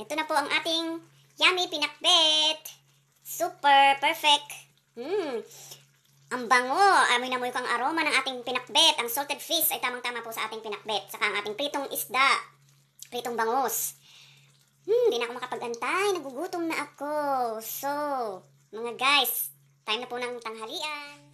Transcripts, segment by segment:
Ito na po ang ating yummy pinakbet. Super perfect. Hmm. Ang bango. Amoy na moy ang aroma ng ating pinakbet. Ang salted fish ay tamang-tama po sa ating pinakbet. Saka ang ating pritong isda. Pritong bangos. Hmm, hindi na ako makapag-antay. Nagugutom na ako. So, mga guys, time na po ng tanghalian.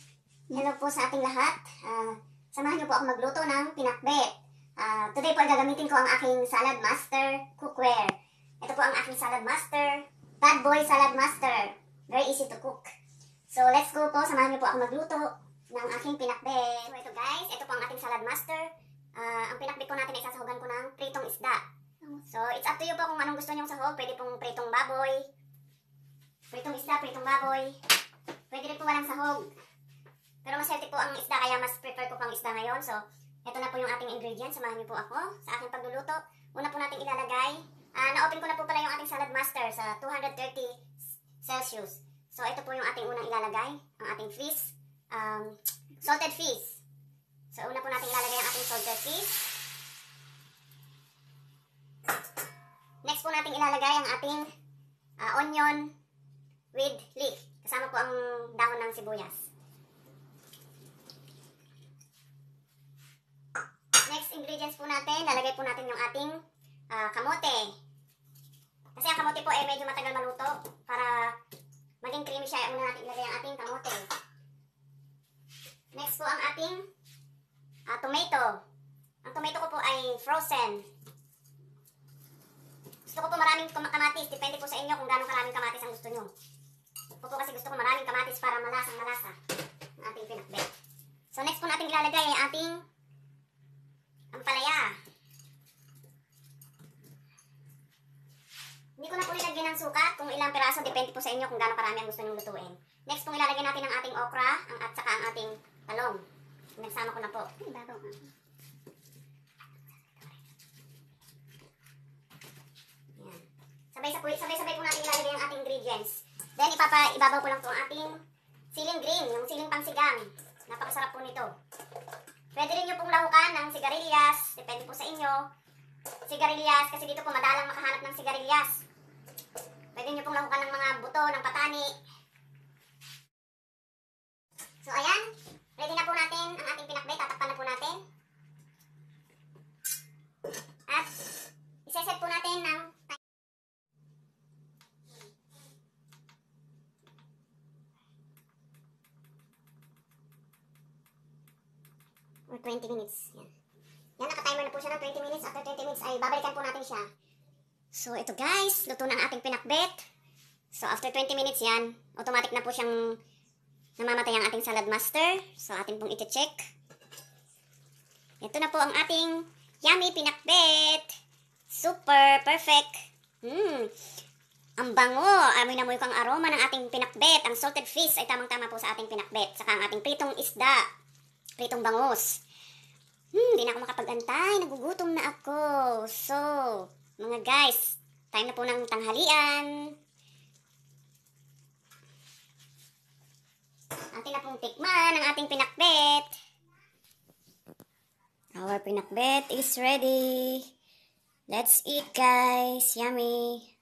Hello po sa ating lahat. Uh, samahan niyo po ako magluto ng pinakbet. Uh, today po ay gagamitin ko ang aking salad master cookware. Ito po ang aking salad master. Bad boy salad master. Very easy to cook. So let's go po. Samahan niyo po ako magluto ng aking pinakbe. So ito guys, ito po ang ating salad master. Uh, ang pinakbe ko natin ay sasahugan ko ng pritong isda. So it's up to you po kung anong gusto niyong sahog. Pwede pong pritong baboy. Pritong isda, pritong baboy. Pwede rin po walang sahog. Pero mas healthy po ang isda kaya mas prefer ko pang isda ngayon. So ito na po yung ating ingredients. Samahan niyo po ako sa aking pagluluto. Una po natin ilalagay Uh, na-open ko na po pala yung ating salad master sa 230 Celsius. So, ito po yung ating unang ilalagay. Ang ating fish. Um, salted fish. So, una po natin ilalagay ang ating salted fish. Next po natin ilalagay ang ating uh, onion with leek. Kasama po ang dahon ng sibuyas. Next ingredients po natin, lalagay po natin yung ating uh, kamote. Kasi ang kamote po ay eh, medyo matagal maluto. Para maging creamy siya, una natin ilagay ang ating kamote. Next po ang ating uh, tomato. Ang tomato ko po ay frozen. Gusto ko po maraming kamatis. Depende po sa inyo kung gano'ng karaming kamatis ang gusto nyo. Ako po kasi gusto ko maraming kamatis para malasang malasa ang ating pinakbet. So next po natin ilalagay ay ating ng piraso. Depende po sa inyo kung gaano karami ang gusto nyong lutuin. Next pong ilalagay natin ang ating okra ang, at saka ang ating talong. Nagsama ko na po. Ay, bago. Sabay-sabay sabay -sabay po natin ilalagay ang ating ingredients. Then, ipapa, ibabaw ko lang po ang ating siling green, yung siling pangsigang. Napakasarap po nito. Pwede rin nyo pong lahukan ng sigarilyas. Depende po sa inyo. Sigarilyas, kasi dito po madalang makahanap ng sigarilyas. Pwede nyo pong lahukan ng mga buto, ng patani. So, ayan. Ready na po natin ang ating pinakbay. Tatakpan na po natin. At iseset po natin ng or 20 minutes. Yan. Yan, naka-timer na po siya ng 20 minutes. After 20 minutes ay babalikan po natin siya. So, ito guys, luto na ang ating pinakbet. So, after 20 minutes yan, automatic na po siyang namamatay ang ating salad master. So, atin pong iti-check. Ito na po ang ating yummy pinakbet. Super perfect. Mmm. Ang bango. amoy na mo yung aroma ng ating pinakbet. Ang salted fish ay tamang-tama po sa ating pinakbet. Saka ang ating pritong isda. Pritong bangus. Hmm, hindi na ako makapag Nagugutom na ako. So, mga guys, time na po ng tanghalian. Atin na pong tikman ang ating pinakbet. Our pinakbet is ready. Let's eat guys. Yummy.